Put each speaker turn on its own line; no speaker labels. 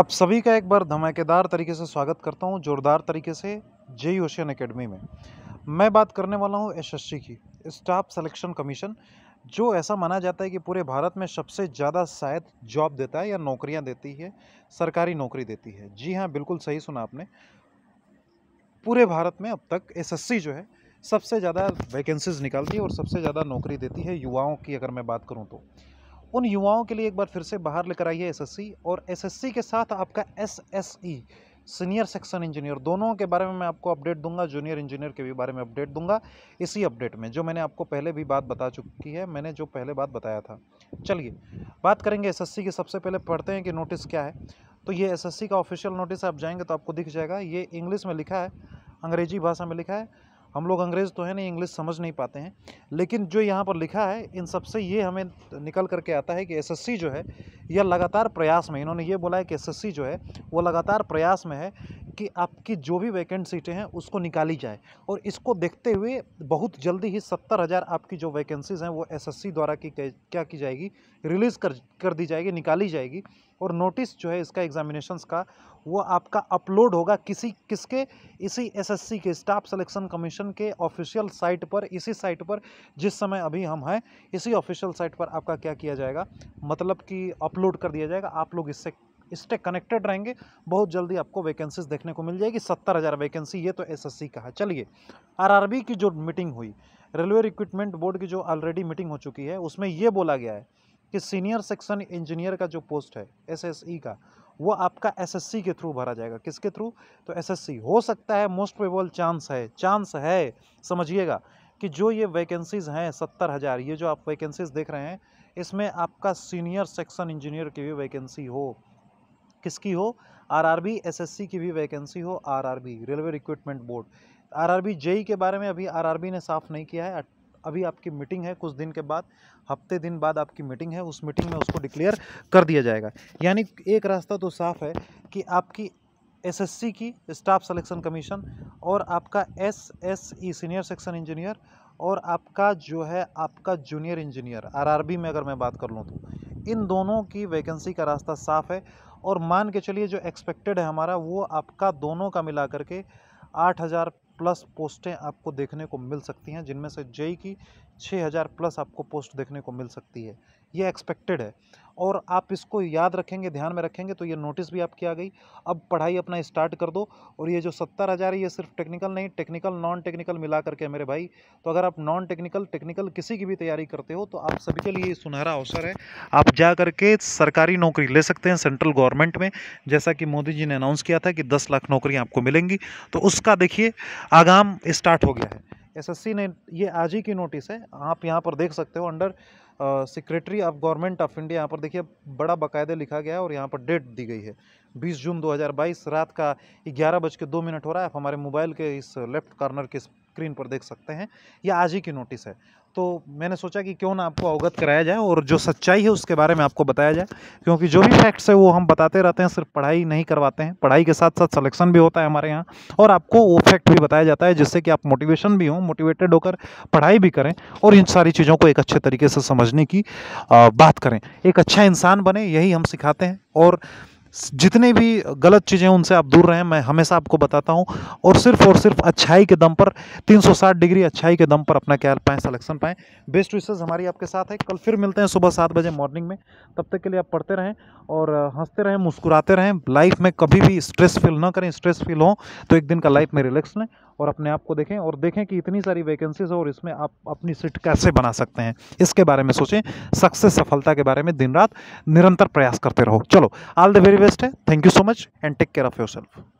आप सभी का एक बार धमाकेदार तरीके से स्वागत करता हूं जोरदार तरीके से जे ओशियन एकेडमी में मैं बात करने वाला हूं एसएससी की स्टाफ सिलेक्शन कमीशन जो ऐसा माना जाता है कि पूरे भारत में सबसे ज़्यादा शायद जॉब देता है या नौकरियां देती है सरकारी नौकरी देती है जी हाँ बिल्कुल सही सुना आपने पूरे भारत में अब तक एस जो है सबसे ज़्यादा वैकेंसीज निकालती है और सबसे ज़्यादा नौकरी देती है युवाओं की अगर मैं बात करूँ तो उन युवाओं के लिए एक बार फिर से बाहर लेकर आई है एस और एस के साथ आपका एस सीनियर सेक्शन इंजीनियर दोनों के बारे में मैं आपको अपडेट दूंगा जूनियर इंजीनियर के भी बारे में अपडेट दूंगा इसी अपडेट में जो मैंने आपको पहले भी बात बता चुकी है मैंने जो पहले बात बताया था चलिए बात करेंगे एसएससी की सबसे पहले पढ़ते हैं कि नोटिस क्या है तो ये एसएससी का ऑफिशियल नोटिस आप जाएंगे तो आपको दिख जाएगा ये इंग्लिश में लिखा है अंग्रेजी भाषा में लिखा है हम लोग अंग्रेज़ तो है नहीं इंग्लिश समझ नहीं पाते हैं लेकिन जो यहाँ पर लिखा है इन सबसे ये हमें निकल करके आता है कि एसएससी जो है यह लगातार प्रयास में इन्होंने ये बोला है कि एसएससी जो है वो लगातार प्रयास में है कि आपकी जो भी वैकेंट सीटें हैं उसको निकाली जाए और इसको देखते हुए बहुत जल्दी ही सत्तर हज़ार आपकी जो वैकेंसीज़ हैं वो एसएससी द्वारा की क्या की जाएगी रिलीज़ कर कर दी जाएगी निकाली जाएगी और नोटिस जो है इसका एग्जामिनेशंस का वो आपका अपलोड होगा किसी किसके इसी एसएससी के स्टाफ सिलेक्शन कमीशन के ऑफिशियल साइट पर इसी साइट पर जिस समय अभी हम हैं इसी ऑफिशियल साइट पर आपका क्या किया जाएगा मतलब कि अपलोड कर दिया जाएगा आप लोग इससे इससे कनेक्टेड रहेंगे बहुत जल्दी आपको वैकेंसीज देखने को मिल जाएगी सत्तर हज़ार वैकेंसी ये तो एसएससी का है चलिए आरआरबी की जो मीटिंग हुई रेलवे रिक्रूटमेंट बोर्ड की जो ऑलरेडी मीटिंग हो चुकी है उसमें ये बोला गया है कि सीनियर सेक्शन इंजीनियर का जो पोस्ट है एस e का वो आपका एस के थ्रू भरा जाएगा किसके थ्रू तो एस हो सकता है मोस्ट प्रेबल चांस है चांस है समझिएगा कि जो ये वैकेंसीज़ हैं सत्तर हज़ार ये जो आप वैकेंसीज़ देख रहे हैं इसमें आपका सीनियर सेक्शन इंजीनियर की भी वैकेंसी हो किसकी हो आरआरबी एसएससी की भी वैकेंसी हो RRB railway recruitment board RRB JE के बारे में अभी आरआरबी ने साफ़ नहीं किया है अभी आपकी मीटिंग है कुछ दिन के बाद हफ्ते दिन बाद आपकी मीटिंग है उस मीटिंग में उसको डिक्लेयर कर दिया जाएगा यानी एक रास्ता तो साफ़ है कि आपकी एसएससी की स्टाफ सिलेक्शन कमीशन और आपका एसएसई सीनियर सेक्शन इंजीनियर और आपका जो है आपका जूनियर इंजीनियर आरआरबी में अगर मैं बात कर लूँ तो इन दोनों की वैकेंसी का रास्ता साफ़ है और मान के चलिए जो एक्सपेक्टेड है हमारा वो आपका दोनों का मिला करके आठ हज़ार प्लस पोस्टें आपको देखने को मिल सकती हैं जिनमें से जेई की 6000 प्लस आपको पोस्ट देखने को मिल सकती है ये एक्सपेक्टेड है और आप इसको याद रखेंगे ध्यान में रखेंगे तो ये नोटिस भी आपकी आ गई अब पढ़ाई अपना स्टार्ट कर दो और ये जो सत्तर हज़ार ये सिर्फ टेक्निकल नहीं टेक्निकल नॉन टेक्निकल मिला करके मेरे भाई तो अगर आप नॉन टेक्निकल टेक्निकल किसी की भी तैयारी करते हो तो आप सभी के लिए सुनहरा अवसर है आप जा करके सरकारी नौकरी ले सकते हैं सेंट्रल गवर्नमेंट में जैसा कि मोदी जी ने अनाउंस किया था कि दस लाख नौकरियाँ आपको मिलेंगी तो उसका देखिए आगाम स्टार्ट हो गया है एसएससी ने ये आज ही की नोटिस है आप यहाँ पर देख सकते हो under secretary of government of India यहाँ पर देखिए बड़ा बाकायदे लिखा गया है और यहाँ पर डेट दी गई है 20 जून 2022 रात का ग्यारह बज के दो मिनट हो रहा है आप हमारे मोबाइल के इस लेफ्ट कॉर्नर के स्क्रीन पर देख सकते हैं ये आज ही की नोटिस है तो मैंने सोचा कि क्यों ना आपको अवगत कराया जाए और जो सच्चाई है उसके बारे में आपको बताया जाए क्योंकि जो भी फैक्ट्स है वो हम बताते रहते हैं सिर्फ पढ़ाई नहीं करवाते हैं पढ़ाई के साथ साथ सिलेक्शन भी होता है हमारे यहाँ और आपको वो फैक्ट भी बताया जाता है जिससे कि आप मोटिवेशन भी हों मोटिवेटेड होकर पढ़ाई भी करें और इन सारी चीज़ों को एक अच्छे तरीके से समझने की बात करें एक अच्छा इंसान बने यही हम सिखाते हैं और जितने भी गलत चीज़ें उनसे आप दूर रहें मैं हमेशा आपको बताता हूँ और सिर्फ और सिर्फ अच्छाई के दम पर 360 डिग्री अच्छाई के दम पर अपना क्या पाएँ सलेक्शन पाएँ बेस्ट विशेष हमारी आपके साथ है कल फिर मिलते हैं सुबह सात बजे मॉर्निंग में तब तक के लिए आप पढ़ते रहें और हंसते रहें मुस्कुराते रहें लाइफ में कभी भी स्ट्रेस फील ना करें स्ट्रेस फील हो तो एक दिन का लाइफ में रिलैक्स लें और अपने आप को देखें और देखें कि इतनी सारी वैकेंसीज और इसमें आप अपनी सीट कैसे बना सकते हैं इसके बारे में सोचें सक्सेस सफलता के बारे में दिन रात निरंतर प्रयास करते रहो चलो ऑल द वेरी बेस्ट है thank you so much and take care of your self